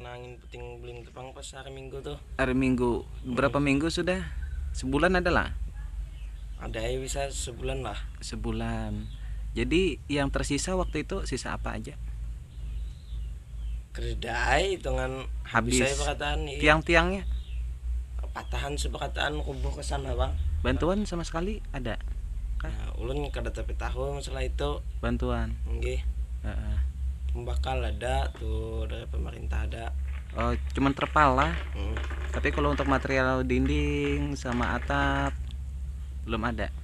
nangin puting beling tepang pas hari minggu tuh hari minggu berapa hmm. minggu sudah sebulan adalah ada ya bisa sebulan lah sebulan jadi yang tersisa waktu itu sisa apa aja kerdai dengan habis, ya perkataan iya. tiang-tiangnya patahan seperkataan kubuh sana bang bantuan sama sekali ada Nah, ulun kada tapi tahu masalah itu bantuan enggih okay. uh -uh bakal ada tuh dari pemerintah ada oh, cuman terpal lah hmm. tapi kalau untuk material dinding sama atap belum ada